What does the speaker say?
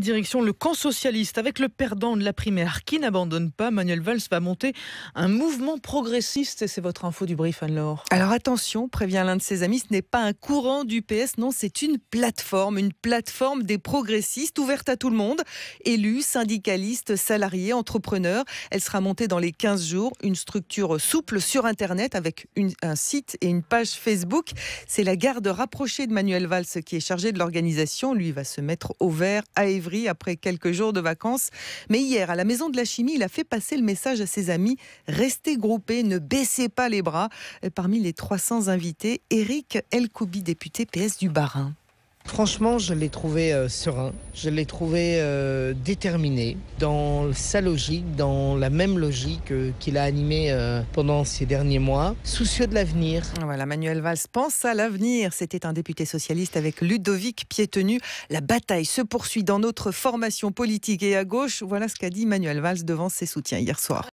Direction le camp socialiste avec le perdant de la primaire qui n'abandonne pas. Manuel Valls va monter un mouvement progressiste et c'est votre info du brief Anne-Laure. Alors attention, prévient l'un de ses amis, ce n'est pas un courant du PS, non, c'est une plateforme, une plateforme des progressistes ouverte à tout le monde, élus, syndicalistes, salariés, entrepreneurs. Elle sera montée dans les 15 jours, une structure souple sur internet avec un site et une page Facebook. C'est la garde rapprochée de Manuel Valls qui est chargée de l'organisation, lui va se mettre au vert à évoluer après quelques jours de vacances. Mais hier, à la Maison de la Chimie, il a fait passer le message à ses amis restez groupés, ne baissez pas les bras. Parmi les 300 invités, Eric Elkobi, député PS du Barin. Franchement, je l'ai trouvé euh, serein, je l'ai trouvé euh, déterminé dans sa logique, dans la même logique euh, qu'il a animée pendant ces derniers mois, soucieux de l'avenir. Voilà, Manuel Valls pense à l'avenir. C'était un député socialiste avec Ludovic Piétenu. La bataille se poursuit dans notre formation politique et à gauche. Voilà ce qu'a dit Manuel Valls devant ses soutiens hier soir.